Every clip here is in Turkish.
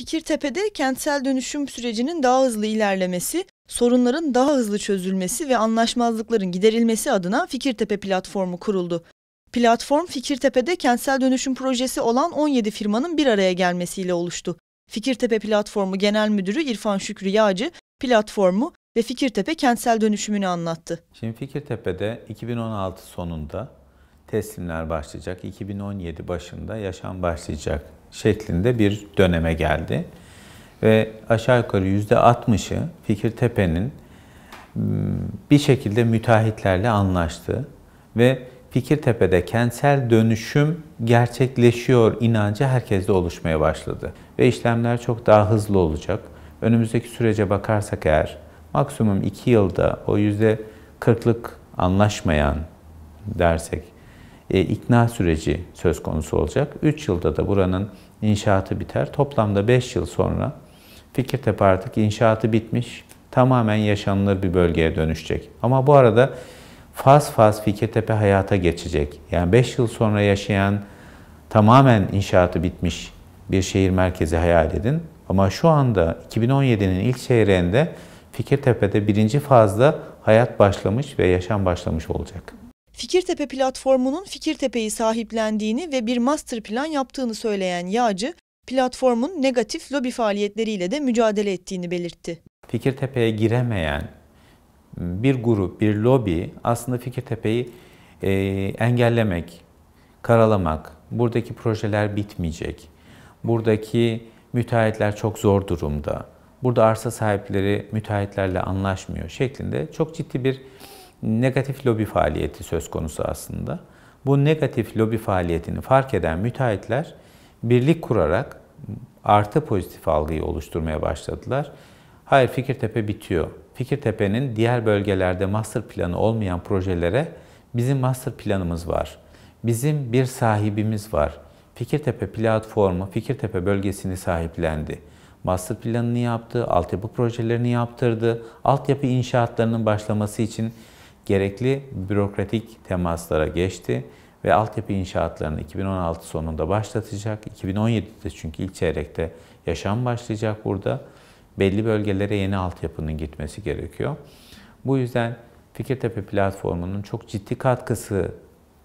Fikirtepe'de kentsel dönüşüm sürecinin daha hızlı ilerlemesi, sorunların daha hızlı çözülmesi ve anlaşmazlıkların giderilmesi adına Fikirtepe platformu kuruldu. Platform Fikirtepe'de kentsel dönüşüm projesi olan 17 firmanın bir araya gelmesiyle oluştu. Fikirtepe Platformu Genel Müdürü İrfan Şükrü Yağcı platformu ve Fikirtepe kentsel dönüşümünü anlattı. Şimdi Fikirtepe'de 2016 sonunda teslimler başlayacak, 2017 başında yaşam başlayacak şeklinde bir döneme geldi. Ve aşağı yukarı yüzde %60'ı Fikirtepe'nin hmm, bir şekilde müteahhitlerle anlaştı ve Fikirtepe'de kentsel dönüşüm gerçekleşiyor inancı herkeste oluşmaya başladı. Ve işlemler çok daha hızlı olacak. Önümüzdeki sürece bakarsak eğer maksimum iki yılda o yüzde %40'lık anlaşmayan dersek e, ikna süreci söz konusu olacak. 3 yılda da buranın inşaatı biter. Toplamda 5 yıl sonra Fikirtepe artık inşaatı bitmiş, tamamen yaşanılır bir bölgeye dönüşecek. Ama bu arada faz faz Fikirtepe hayata geçecek. Yani 5 yıl sonra yaşayan tamamen inşaatı bitmiş bir şehir merkezi hayal edin. Ama şu anda 2017'nin ilk çeyreğinde Fikirtepe'de birinci fazda hayat başlamış ve yaşam başlamış olacak. Fikirtepe platformunun Fikirtepe'yi sahiplendiğini ve bir master plan yaptığını söyleyen Yağcı, platformun negatif lobi faaliyetleriyle de mücadele ettiğini belirtti. Fikirtepe'ye giremeyen bir grup, bir lobi aslında Fikirtepe'yi e, engellemek, karalamak, buradaki projeler bitmeyecek, buradaki müteahhitler çok zor durumda, burada arsa sahipleri müteahhitlerle anlaşmıyor şeklinde çok ciddi bir negatif lobi faaliyeti söz konusu aslında. Bu negatif lobi faaliyetini fark eden müteahhitler birlik kurarak artı pozitif algıyı oluşturmaya başladılar. Hayır Fikirtepe bitiyor. Fikirtepe'nin diğer bölgelerde master planı olmayan projelere bizim master planımız var. Bizim bir sahibimiz var. Fikirtepe platformu Fikirtepe bölgesini sahiplendi. Master planını yaptı, altyapı projelerini yaptırdı, altyapı inşaatlarının başlaması için gerekli bürokratik temaslara geçti ve altyapı inşaatlarını 2016 sonunda başlatacak. 2017'de çünkü ilk çeyrekte yaşam başlayacak burada. Belli bölgelere yeni altyapının gitmesi gerekiyor. Bu yüzden Fikirtepe platformunun çok ciddi katkısı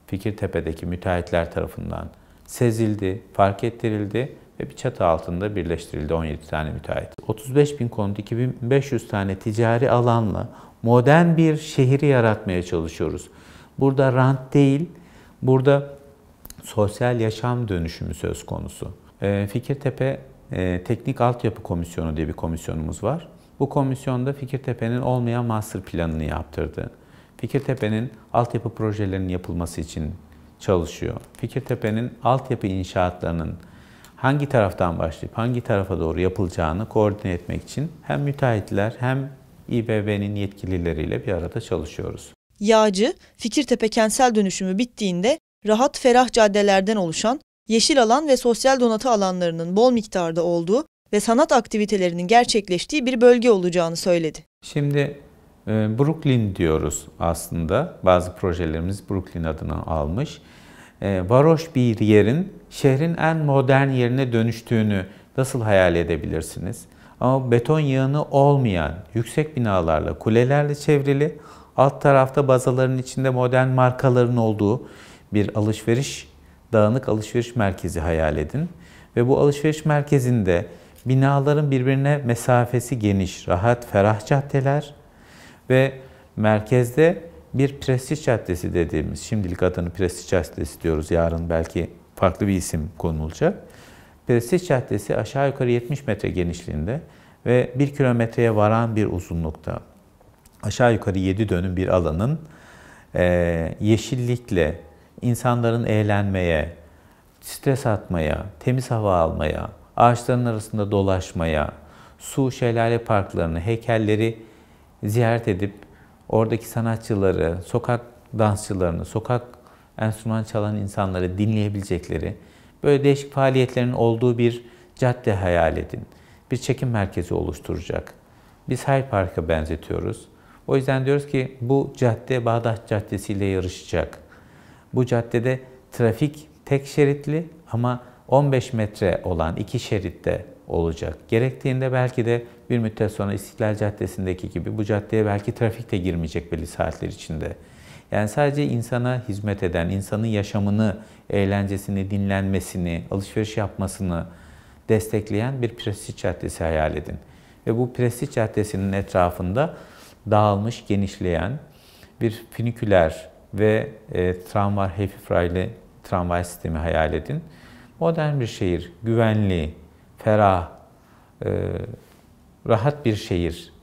Fikirtepe'deki müteahhitler tarafından sezildi, fark ettirildi ve bir çatı altında birleştirildi 17 tane müteahhit. 35 bin konut 2500 tane ticari alanla modern bir şehri yaratmaya çalışıyoruz. Burada rant değil, burada sosyal yaşam dönüşümü söz konusu. Ee, Fikirtepe e, Teknik Altyapı Komisyonu diye bir komisyonumuz var. Bu komisyonda Fikirtepe'nin olmayan master planını yaptırdı. Fikirtepe'nin altyapı projelerinin yapılması için çalışıyor. Fikirtepe'nin altyapı inşaatlarının hangi taraftan başlayıp hangi tarafa doğru yapılacağını koordine etmek için hem müteahhitler hem İBB'nin yetkilileriyle bir arada çalışıyoruz. Yağcı, Fikirtepe kentsel dönüşümü bittiğinde rahat ferah caddelerden oluşan, yeşil alan ve sosyal donatı alanlarının bol miktarda olduğu ve sanat aktivitelerinin gerçekleştiği bir bölge olacağını söyledi. Şimdi e, Brooklyn diyoruz aslında. Bazı projelerimiz Brooklyn adını almış. E, varoş bir yerin şehrin en modern yerine dönüştüğünü nasıl hayal edebilirsiniz? Ama beton yığını olmayan yüksek binalarla, kulelerle çevrili, alt tarafta bazaların içinde modern markaların olduğu bir alışveriş, dağınık alışveriş merkezi hayal edin. Ve bu alışveriş merkezinde binaların birbirine mesafesi geniş, rahat, ferah caddeler ve merkezde bir prestij caddesi dediğimiz, şimdilik adını prestij caddesi diyoruz, yarın belki farklı bir isim konulacak. Prestij caddesi aşağı yukarı 70 metre genişliğinde ve 1 kilometreye varan bir uzunlukta. Aşağı yukarı 7 dönüm bir alanın e, yeşillikle, insanların eğlenmeye, stres atmaya, temiz hava almaya, ağaçların arasında dolaşmaya, su şelale parklarını, heykelleri ziyaret edip oradaki sanatçıları, sokak dansçılarını, sokak enstrüman çalan insanları dinleyebilecekleri böyle değişik faaliyetlerin olduğu bir cadde hayal edin. Bir çekim merkezi oluşturacak. Biz Hyde Park'a benzetiyoruz. O yüzden diyoruz ki bu cadde Bağdat Caddesi ile yarışacak. Bu caddede trafik tek şeritli ama 15 metre olan iki şeritte olacak. Gerektiğinde belki de bir müddet sonra İstiklal Caddesi'ndeki gibi bu caddeye belki trafik de girmeyecek belli saatler içinde. Yani sadece insana hizmet eden, insanın yaşamını, eğlencesini, dinlenmesini, alışveriş yapmasını destekleyen bir prestij caddesi hayal edin. Ve bu prestij caddesinin etrafında dağılmış, genişleyen bir finiküler ve e, tramvay, hafif raylı tramvay sistemi hayal edin. Modern bir şehir, güvenli, ferah, e, rahat bir şehir.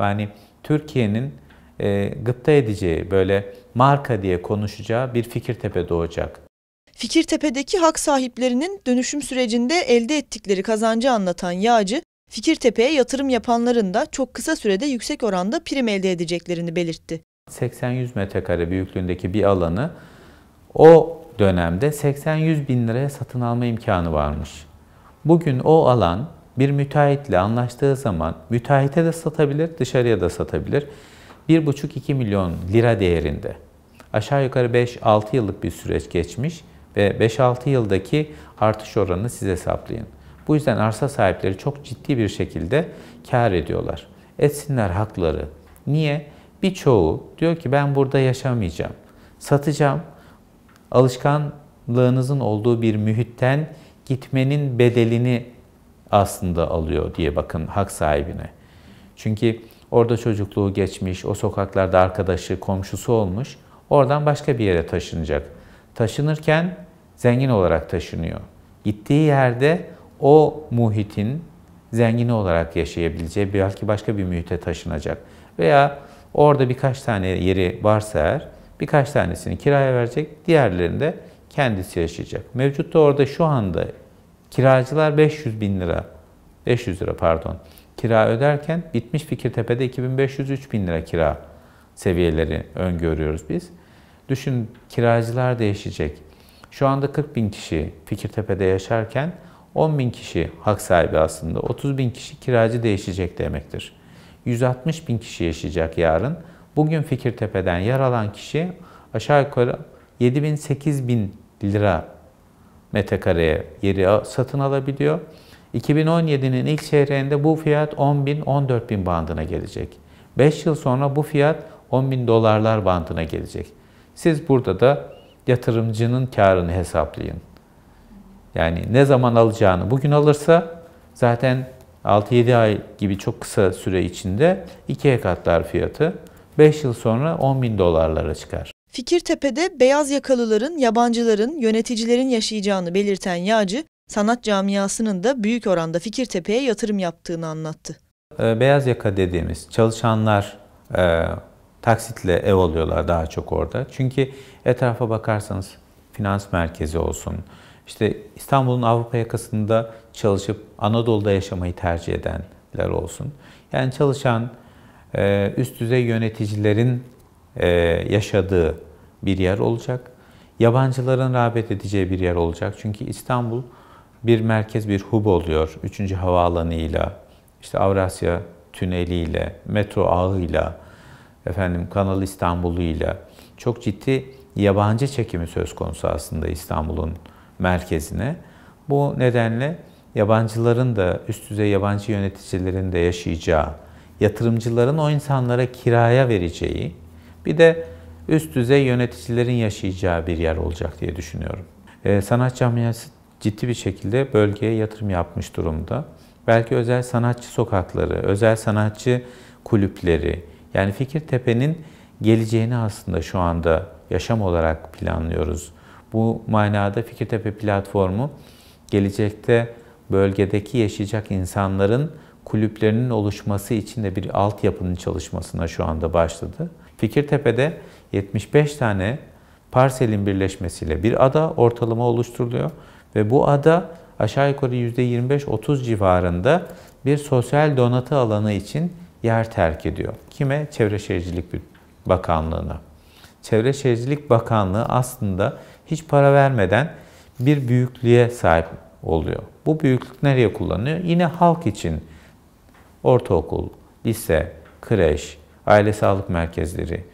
Yani Türkiye'nin e, gıpta edeceği, böyle marka diye konuşacağı bir Fikirtepe doğacak. Fikirtepe'deki hak sahiplerinin dönüşüm sürecinde elde ettikleri kazancı anlatan Yağcı, Fikirtepe'ye yatırım yapanların da çok kısa sürede yüksek oranda prim elde edeceklerini belirtti. 80-100 metrekare büyüklüğündeki bir alanı o dönemde 80-100 bin liraya satın alma imkanı varmış. Bugün o alan bir müteahhitle anlaştığı zaman müteahhite de satabilir, dışarıya da satabilir. 1,5-2 milyon lira değerinde. Aşağı yukarı 5-6 yıllık bir süreç geçmiş ve 5-6 yıldaki artış oranını siz hesaplayın. Bu yüzden arsa sahipleri çok ciddi bir şekilde kar ediyorlar. Etsinler hakları. Niye? Birçoğu diyor ki ben burada yaşamayacağım. Satacağım. Alışkanlığınızın olduğu bir mühitten gitmenin bedelini aslında alıyor diye bakın hak sahibine. Çünkü orada çocukluğu geçmiş, o sokaklarda arkadaşı, komşusu olmuş. Oradan başka bir yere taşınacak. Taşınırken zengin olarak taşınıyor. Gittiği yerde o muhitin zengini olarak yaşayabileceği belki başka bir mühite taşınacak. Veya orada birkaç tane yeri varsa eğer birkaç tanesini kiraya verecek, diğerlerinde kendisi yaşayacak. Mevcutta orada şu anda Kiracılar 500 bin lira, 500 lira pardon, kira öderken bitmiş Fikirtepe'de 2500 bin lira kira seviyeleri öngörüyoruz biz. Düşün kiracılar değişecek. Şu anda 40 bin kişi Fikirtepe'de yaşarken 10 bin kişi hak sahibi aslında. 30 bin kişi kiracı değişecek demektir. 160 bin kişi yaşayacak yarın. Bugün Fikirtepe'den yer alan kişi aşağı yukarı 7 bin 8 bin lira metrekareye yeri satın alabiliyor. 2017'nin ilk çeyreğinde bu fiyat 10 bin, 14 bin bandına gelecek. 5 yıl sonra bu fiyat 10 bin dolarlar bandına gelecek. Siz burada da yatırımcının karını hesaplayın. Yani ne zaman alacağını bugün alırsa zaten 6-7 ay gibi çok kısa süre içinde ikiye katlar fiyatı. 5 yıl sonra 10 bin dolarlara çıkar. Fikirtepe'de beyaz yakalıların, yabancıların, yöneticilerin yaşayacağını belirten Yağcı, sanat camiasının da büyük oranda Fikirtepe'ye yatırım yaptığını anlattı. Ee, beyaz yaka dediğimiz çalışanlar e, taksitle ev alıyorlar daha çok orada. Çünkü etrafa bakarsanız finans merkezi olsun, işte İstanbul'un Avrupa yakasında çalışıp Anadolu'da yaşamayı tercih edenler olsun. Yani çalışan, e, üst düzey yöneticilerin e, yaşadığı bir yer olacak. Yabancıların rağbet edeceği bir yer olacak. Çünkü İstanbul bir merkez, bir hub oluyor. Üçüncü havaalanıyla, işte Avrasya tüneliyle, metro ağıyla, efendim Kanal İstanbul'uyla çok ciddi yabancı çekimi söz konusu aslında İstanbul'un merkezine. Bu nedenle yabancıların da üst düzey yabancı yöneticilerin de yaşayacağı, yatırımcıların o insanlara kiraya vereceği, bir de üst düzey yöneticilerin yaşayacağı bir yer olacak diye düşünüyorum. E, sanat camiası ciddi bir şekilde bölgeye yatırım yapmış durumda. Belki özel sanatçı sokakları, özel sanatçı kulüpleri, yani Fikirtepe'nin geleceğini aslında şu anda yaşam olarak planlıyoruz. Bu manada Fikirtepe platformu gelecekte bölgedeki yaşayacak insanların kulüplerinin oluşması için de bir altyapının çalışmasına şu anda başladı. Fikirtepe'de 75 tane parselin birleşmesiyle bir ada ortalama oluşturuluyor ve bu ada aşağı yukarı %25-30 civarında bir sosyal donatı alanı için yer terk ediyor. Kime? Çevre Şehircilik Bakanlığı'na. Çevre Şehircilik Bakanlığı aslında hiç para vermeden bir büyüklüğe sahip oluyor. Bu büyüklük nereye kullanılıyor? Yine halk için ortaokul, lise, kreş, aile sağlık merkezleri,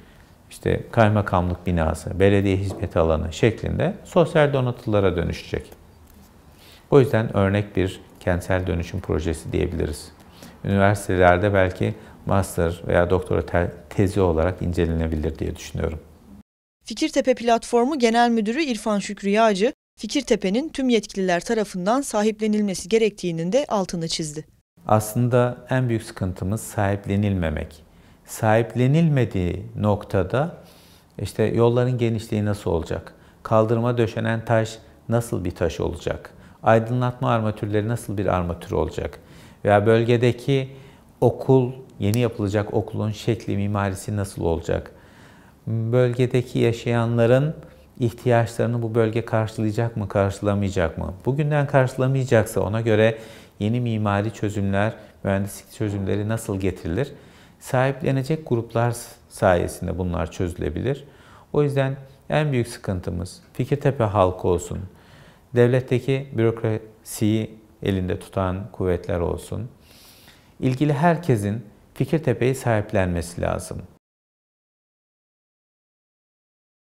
işte kaymakamlık binası, belediye hizmet alanı şeklinde sosyal donatılara dönüşecek. O yüzden örnek bir kentsel dönüşüm projesi diyebiliriz. Üniversitelerde belki master veya doktora tezi olarak incelenebilir diye düşünüyorum. Fikirtepe Platformu Genel Müdürü İrfan Şükrü Yağcı, Fikirtepe'nin tüm yetkililer tarafından sahiplenilmesi gerektiğinin de altını çizdi. Aslında en büyük sıkıntımız sahiplenilmemek sahiplenilmediği noktada işte yolların genişliği nasıl olacak? Kaldırıma döşenen taş nasıl bir taş olacak? Aydınlatma armatürleri nasıl bir armatür olacak? Veya bölgedeki okul, yeni yapılacak okulun şekli, mimarisi nasıl olacak? Bölgedeki yaşayanların ihtiyaçlarını bu bölge karşılayacak mı, karşılamayacak mı? Bugünden karşılamayacaksa ona göre yeni mimari çözümler, mühendislik çözümleri nasıl getirilir? sahiplenecek gruplar sayesinde bunlar çözülebilir. O yüzden en büyük sıkıntımız Fikirtepe halkı olsun, devletteki bürokrasiyi elinde tutan kuvvetler olsun, ilgili herkesin Fikirtepe'yi sahiplenmesi lazım.